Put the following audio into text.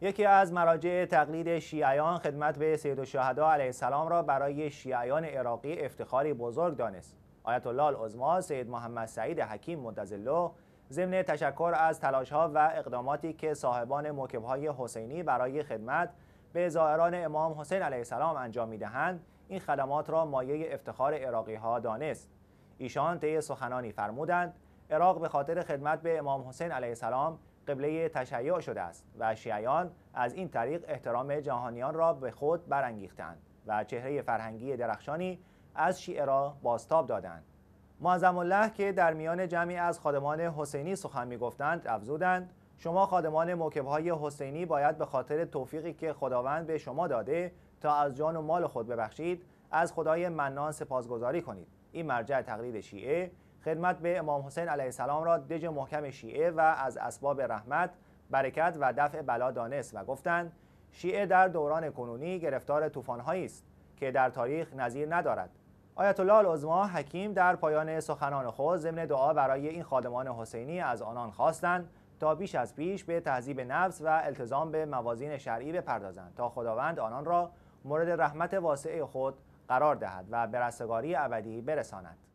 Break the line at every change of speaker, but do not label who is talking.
یکی از مراجع تقلید شیعیان خدمت به سید الشهدا علیه السلام را برای شیعیان عراقی افتخاری بزرگ دانست آیت الله سید محمد سعید حکیم مدزلو ضمن تشکر از تلاش ها و اقداماتی که صاحبان موکب های حسینی برای خدمت به زائران امام حسین علیه السلام انجام می این خدمات را مایه افتخار عراقی ها دانست ایشان طی سخنانی فرمودند عراق به خاطر خدمت به امام حسین علیه السلام قبله تشیع شده است و شیعیان از این طریق احترام جهانیان را به خود برانگیختند و چهره فرهنگی درخشانی از شیعه را بازتاب دادند معظم الله که در میان جمعی از خادمان حسینی سخن گفتند افزودند شما خادمان موکبهای حسینی باید به خاطر توفیقی که خداوند به شما داده تا از جان و مال خود ببخشید از خدای منان سپاسگزاری کنید این مرجع تقلید شیعه خدمت به امام حسین علیه السلام را دج محکم شیعه و از اسباب رحمت برکت و دفع بلا دانست و گفتند شیعه در دوران کنونی گرفتار طوفان‌هایی است که در تاریخ نظیر ندارد آیت الله العظما حکیم در پایان سخنان خود ضمن دعا برای این خادمان حسینی از آنان خواستند تا بیش از پیش به تهذیب نفس و التزام به موازین شرعی بپردازند تا خداوند آنان را مورد رحمت واسعه خود قرار دهد و به رستگاری ابدی برساند